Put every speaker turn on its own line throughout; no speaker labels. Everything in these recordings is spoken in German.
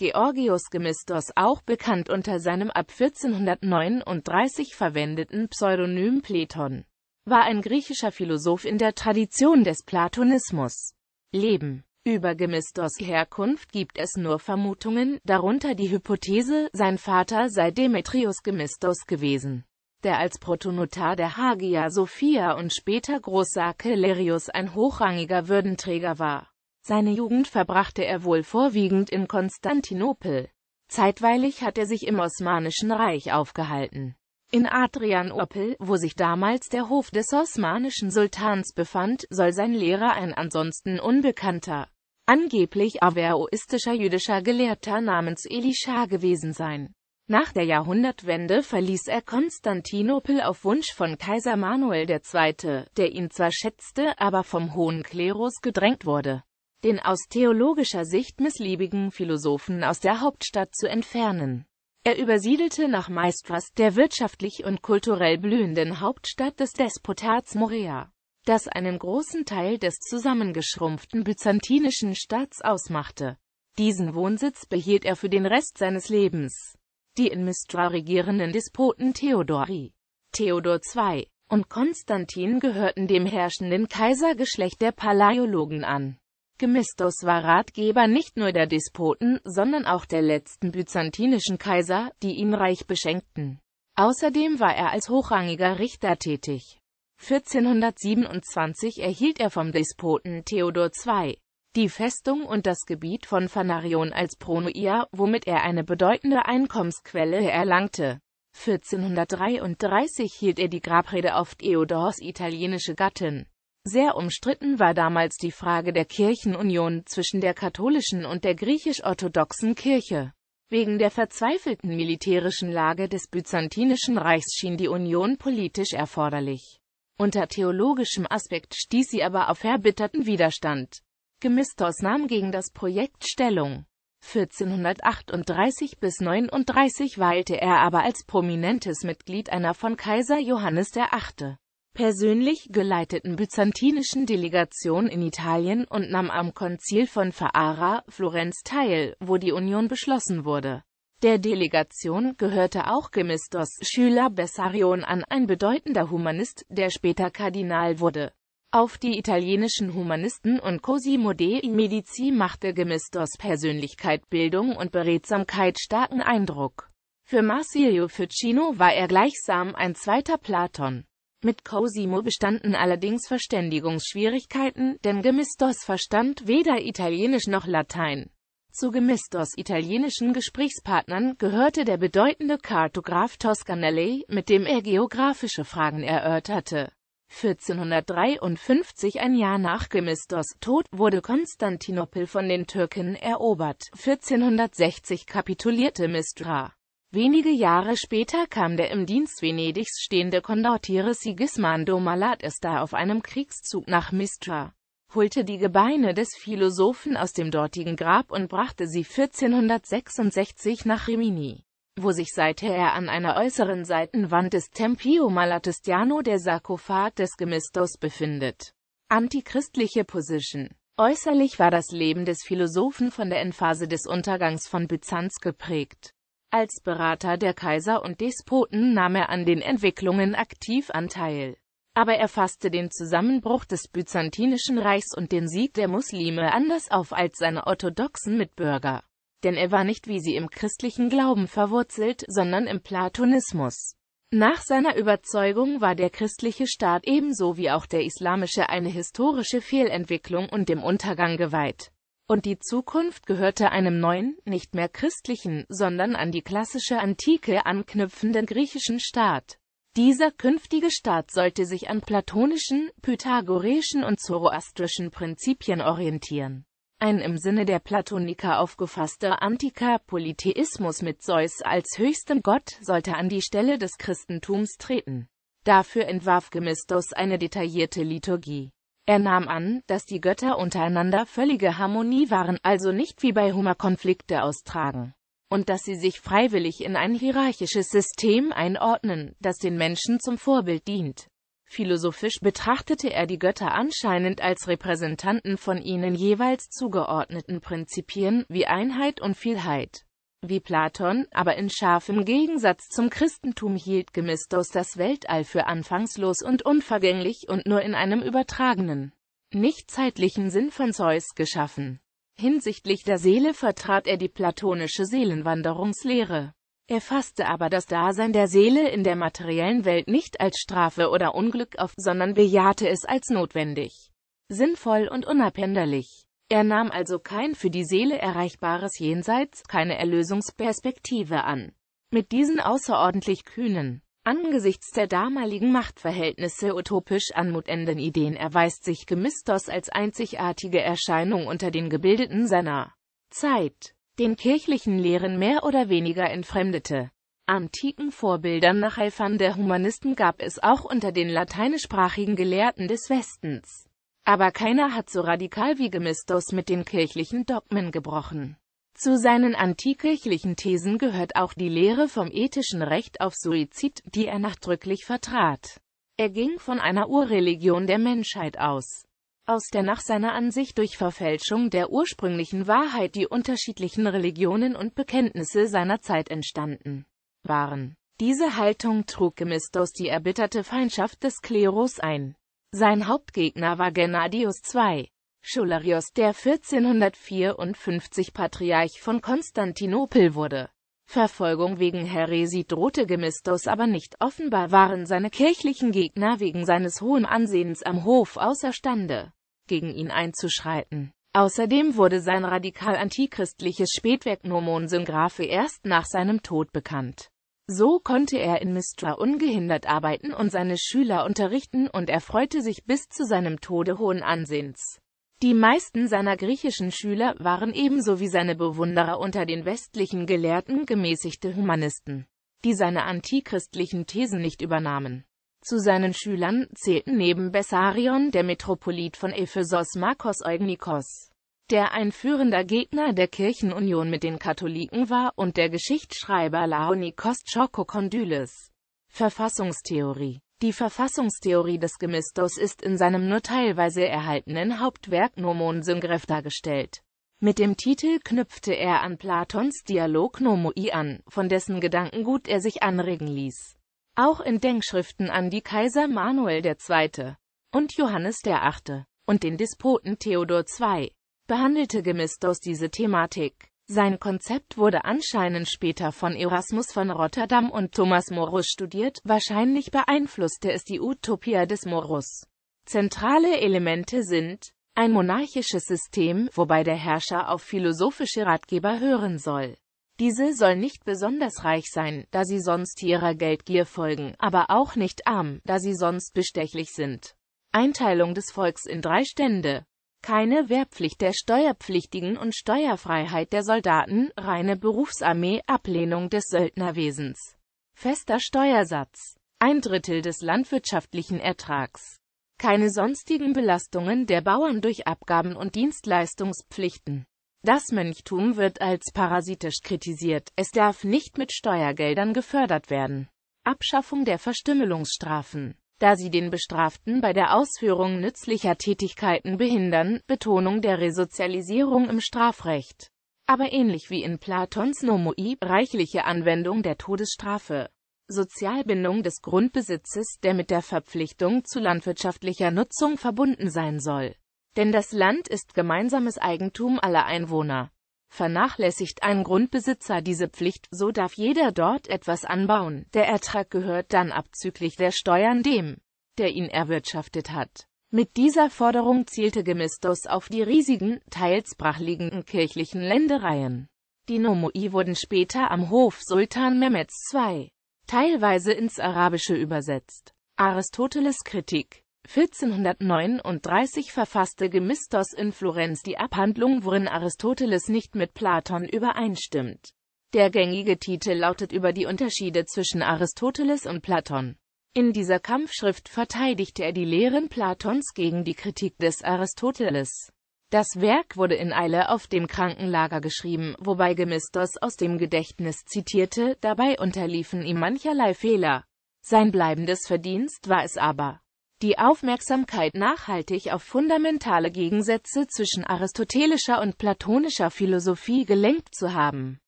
Georgios Gemistos, auch bekannt unter seinem ab 1439 verwendeten Pseudonym Pleton, war ein griechischer Philosoph in der Tradition des Platonismus. Leben über Gemistos Herkunft gibt es nur Vermutungen, darunter die Hypothese, sein Vater sei Demetrios Gemistos gewesen, der als Protonotar der Hagia Sophia und später Großsar Celerius ein hochrangiger Würdenträger war. Seine Jugend verbrachte er wohl vorwiegend in Konstantinopel. Zeitweilig hat er sich im Osmanischen Reich aufgehalten. In Adrianopel, wo sich damals der Hof des osmanischen Sultans befand, soll sein Lehrer ein ansonsten unbekannter, angeblich averroistischer jüdischer Gelehrter namens Elisha gewesen sein. Nach der Jahrhundertwende verließ er Konstantinopel auf Wunsch von Kaiser Manuel II., der ihn zwar schätzte, aber vom hohen Klerus gedrängt wurde den aus theologischer Sicht missliebigen Philosophen aus der Hauptstadt zu entfernen. Er übersiedelte nach Maestras, der wirtschaftlich und kulturell blühenden Hauptstadt des Despotats Morea, das einen großen Teil des zusammengeschrumpften byzantinischen Staats ausmachte. Diesen Wohnsitz behielt er für den Rest seines Lebens. Die in Mistra regierenden Despoten Theodori, Theodor II und Konstantin gehörten dem herrschenden Kaisergeschlecht der Palaiologen an. Gemistos war Ratgeber nicht nur der Despoten, sondern auch der letzten byzantinischen Kaiser, die ihn reich beschenkten. Außerdem war er als hochrangiger Richter tätig. 1427 erhielt er vom Despoten Theodor II. die Festung und das Gebiet von Phanarion als Pronoia, womit er eine bedeutende Einkommensquelle erlangte. 1433 hielt er die Grabrede auf Theodors italienische Gattin. Sehr umstritten war damals die Frage der Kirchenunion zwischen der katholischen und der griechisch-orthodoxen Kirche. Wegen der verzweifelten militärischen Lage des Byzantinischen Reichs schien die Union politisch erforderlich. Unter theologischem Aspekt stieß sie aber auf erbitterten Widerstand. Gemistos nahm gegen das Projekt Stellung. 1438 bis 39 weilte er aber als prominentes Mitglied einer von Kaiser Johannes VIII persönlich geleiteten byzantinischen Delegation in Italien und nahm am Konzil von Ferrara, Florenz teil, wo die Union beschlossen wurde. Der Delegation gehörte auch Gemistos Schüler Bessarion an, ein bedeutender Humanist, der später Kardinal wurde. Auf die italienischen Humanisten und Cosimo dei Medici machte Gemistos Persönlichkeit, Bildung und Beredsamkeit starken Eindruck. Für Marsilio Ficino war er gleichsam ein zweiter Platon. Mit Cosimo bestanden allerdings Verständigungsschwierigkeiten, denn Gemistos verstand weder Italienisch noch Latein. Zu Gemistos italienischen Gesprächspartnern gehörte der bedeutende Kartograf Toscanelli, mit dem er geografische Fragen erörterte. 1453, ein Jahr nach Gemistos Tod, wurde Konstantinopel von den Türken erobert. 1460 kapitulierte Mistra. Wenige Jahre später kam der im Dienst Venedigs stehende Condottiere Sigismando Malatesta auf einem Kriegszug nach Mistra, holte die Gebeine des Philosophen aus dem dortigen Grab und brachte sie 1466 nach Rimini, wo sich seither an einer äußeren Seitenwand des Tempio Malatestiano der Sarkophag des Gemistos befindet. Antichristliche Position Äußerlich war das Leben des Philosophen von der Endphase des Untergangs von Byzanz geprägt. Als Berater der Kaiser und Despoten nahm er an den Entwicklungen aktiv Anteil. Aber er fasste den Zusammenbruch des Byzantinischen Reichs und den Sieg der Muslime anders auf als seine orthodoxen Mitbürger. Denn er war nicht wie sie im christlichen Glauben verwurzelt, sondern im Platonismus. Nach seiner Überzeugung war der christliche Staat ebenso wie auch der islamische eine historische Fehlentwicklung und dem Untergang geweiht und die Zukunft gehörte einem neuen, nicht mehr christlichen, sondern an die klassische Antike anknüpfenden griechischen Staat. Dieser künftige Staat sollte sich an platonischen, pythagoreischen und zoroastrischen Prinzipien orientieren. Ein im Sinne der Platoniker aufgefasster antiker Polytheismus mit Zeus als höchstem Gott sollte an die Stelle des Christentums treten. Dafür entwarf Gemistos eine detaillierte Liturgie. Er nahm an, dass die Götter untereinander völlige Harmonie waren, also nicht wie bei Homer Konflikte austragen, und dass sie sich freiwillig in ein hierarchisches System einordnen, das den Menschen zum Vorbild dient. Philosophisch betrachtete er die Götter anscheinend als Repräsentanten von ihnen jeweils zugeordneten Prinzipien wie Einheit und Vielheit. Wie Platon, aber in scharfem Gegensatz zum Christentum hielt Gemistos das Weltall für anfangslos und unvergänglich und nur in einem übertragenen, nicht zeitlichen Sinn von Zeus geschaffen. Hinsichtlich der Seele vertrat er die platonische Seelenwanderungslehre. Er fasste aber das Dasein der Seele in der materiellen Welt nicht als Strafe oder Unglück auf, sondern bejahte es als notwendig, sinnvoll und unabänderlich. Er nahm also kein für die Seele erreichbares Jenseits, keine Erlösungsperspektive an. Mit diesen außerordentlich kühnen, angesichts der damaligen Machtverhältnisse utopisch anmutenden Ideen erweist sich Gemistos als einzigartige Erscheinung unter den Gebildeten seiner Zeit, den kirchlichen Lehren mehr oder weniger entfremdete. Antiken Vorbildern nach Eifern der Humanisten gab es auch unter den lateinischsprachigen Gelehrten des Westens. Aber keiner hat so radikal wie Gemistos mit den kirchlichen Dogmen gebrochen. Zu seinen antikirchlichen Thesen gehört auch die Lehre vom ethischen Recht auf Suizid, die er nachdrücklich vertrat. Er ging von einer Urreligion der Menschheit aus, aus der nach seiner Ansicht durch Verfälschung der ursprünglichen Wahrheit die unterschiedlichen Religionen und Bekenntnisse seiner Zeit entstanden waren. Diese Haltung trug Gemistos die erbitterte Feindschaft des Klerus ein. Sein Hauptgegner war Gennadius II. Scholarios, der 1454 Patriarch von Konstantinopel wurde. Verfolgung wegen Heresi drohte Gemistos aber nicht. Offenbar waren seine kirchlichen Gegner wegen seines hohen Ansehens am Hof außerstande, gegen ihn einzuschreiten. Außerdem wurde sein radikal antichristliches Spätwerk Nomon Syngraphe erst nach seinem Tod bekannt. So konnte er in Mistra ungehindert arbeiten und seine Schüler unterrichten und er freute sich bis zu seinem Tode hohen Ansehens. Die meisten seiner griechischen Schüler waren ebenso wie seine Bewunderer unter den westlichen Gelehrten gemäßigte Humanisten, die seine antichristlichen Thesen nicht übernahmen. Zu seinen Schülern zählten neben Bessarion der Metropolit von Ephesos Markos Eugnikos der ein führender Gegner der Kirchenunion mit den Katholiken war, und der Geschichtsschreiber Laonikos Chokokondylis. Verfassungstheorie Die Verfassungstheorie des Gemistos ist in seinem nur teilweise erhaltenen Hauptwerk Nomon Syngref dargestellt. Mit dem Titel knüpfte er an Platons Dialog Nomoi an, von dessen Gedankengut er sich anregen ließ. Auch in Denkschriften an die Kaiser Manuel II. und Johannes VIII. und den Despoten Theodor II behandelte Gemistos diese Thematik. Sein Konzept wurde anscheinend später von Erasmus von Rotterdam und Thomas Morus studiert, wahrscheinlich beeinflusste es die Utopia des Morus. Zentrale Elemente sind ein monarchisches System, wobei der Herrscher auf philosophische Ratgeber hören soll. Diese soll nicht besonders reich sein, da sie sonst ihrer Geldgier folgen, aber auch nicht arm, da sie sonst bestechlich sind. Einteilung des Volks in drei Stände keine Wehrpflicht der Steuerpflichtigen und Steuerfreiheit der Soldaten, reine Berufsarmee, Ablehnung des Söldnerwesens, fester Steuersatz, ein Drittel des landwirtschaftlichen Ertrags, keine sonstigen Belastungen der Bauern durch Abgaben und Dienstleistungspflichten. Das Mönchtum wird als parasitisch kritisiert, es darf nicht mit Steuergeldern gefördert werden. Abschaffung der Verstümmelungsstrafen da sie den Bestraften bei der Ausführung nützlicher Tätigkeiten behindern, Betonung der Resozialisierung im Strafrecht. Aber ähnlich wie in Platons Nomoi, reichliche Anwendung der Todesstrafe. Sozialbindung des Grundbesitzes, der mit der Verpflichtung zu landwirtschaftlicher Nutzung verbunden sein soll. Denn das Land ist gemeinsames Eigentum aller Einwohner. Vernachlässigt ein Grundbesitzer diese Pflicht, so darf jeder dort etwas anbauen. Der Ertrag gehört dann abzüglich der Steuern dem, der ihn erwirtschaftet hat. Mit dieser Forderung zielte Gemistos auf die riesigen, teils brachliegenden kirchlichen Ländereien. Die Nomoi wurden später am Hof Sultan Mehmeds II teilweise ins Arabische übersetzt. Aristoteles Kritik 1439 verfasste Gemistos in Florenz die Abhandlung, worin Aristoteles nicht mit Platon übereinstimmt. Der gängige Titel lautet Über die Unterschiede zwischen Aristoteles und Platon. In dieser Kampfschrift verteidigte er die Lehren Platons gegen die Kritik des Aristoteles. Das Werk wurde in Eile auf dem Krankenlager geschrieben, wobei Gemistos aus dem Gedächtnis zitierte, dabei unterliefen ihm mancherlei Fehler. Sein bleibendes Verdienst war es aber, die Aufmerksamkeit nachhaltig auf fundamentale Gegensätze zwischen aristotelischer und platonischer Philosophie gelenkt zu haben.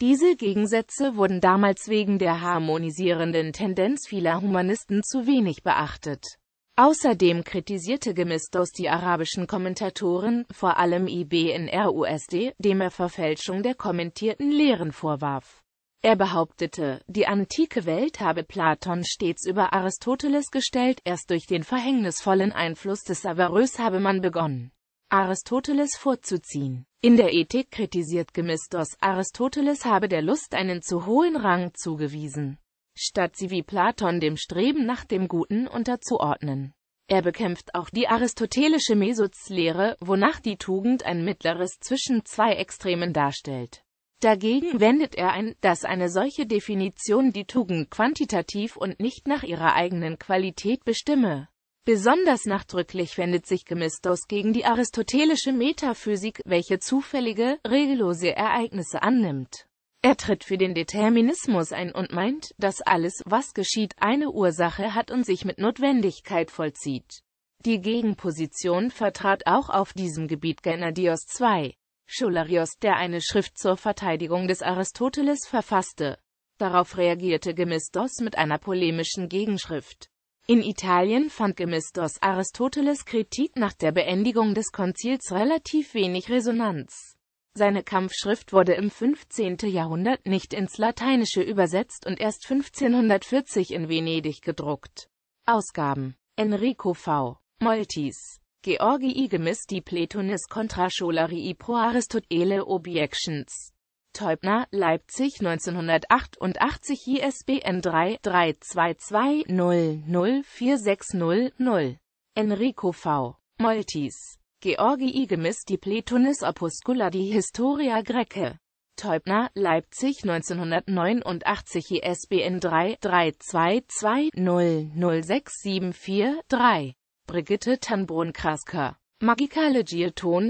Diese Gegensätze wurden damals wegen der harmonisierenden Tendenz vieler Humanisten zu wenig beachtet. Außerdem kritisierte Gemistos die arabischen Kommentatoren, vor allem IBNRUSD, dem er Verfälschung der kommentierten Lehren vorwarf. Er behauptete, die antike Welt habe Platon stets über Aristoteles gestellt, erst durch den verhängnisvollen Einfluss des Averrös habe man begonnen, Aristoteles vorzuziehen. In der Ethik kritisiert Gemistos, Aristoteles habe der Lust einen zu hohen Rang zugewiesen, statt sie wie Platon dem Streben nach dem Guten unterzuordnen. Er bekämpft auch die aristotelische Mesuts-Lehre, wonach die Tugend ein mittleres zwischen zwei Extremen darstellt. Dagegen wendet er ein, dass eine solche Definition die Tugend quantitativ und nicht nach ihrer eigenen Qualität bestimme. Besonders nachdrücklich wendet sich Gemistos gegen die aristotelische Metaphysik, welche zufällige, regellose Ereignisse annimmt. Er tritt für den Determinismus ein und meint, dass alles, was geschieht, eine Ursache hat und sich mit Notwendigkeit vollzieht. Die Gegenposition vertrat auch auf diesem Gebiet Gennadios II. Scholarios, der eine Schrift zur Verteidigung des Aristoteles verfasste. Darauf reagierte Gemistos mit einer polemischen Gegenschrift. In Italien fand Gemistos Aristoteles Kritik nach der Beendigung des Konzils relativ wenig Resonanz. Seine Kampfschrift wurde im 15. Jahrhundert nicht ins Lateinische übersetzt und erst 1540 in Venedig gedruckt. Ausgaben Enrico V. Moltis Georgi Igemis di Pletonis contra Scholarii pro Aristotele Objections. Teubner, Leipzig 1988 ISBN 3-322-00460-0. Enrico V. Moltis. Georgi Igemis di Pletonis Opuscula di Historia Graecae. Teubner, Leipzig 1989 ISBN 3-322-00674-3. Brigitte Tanbrun-Kraska, Apozoro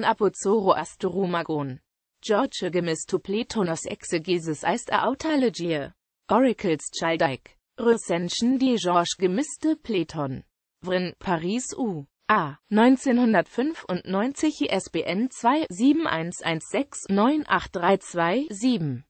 Apozoroastorumagon, George Gemistopletonos Exegesis Eist Autalegie, Oracles Childike, Recension de Georges Gemiste Pleton, Vrin, Paris U. A. 1995 ISBN 2 71169832 7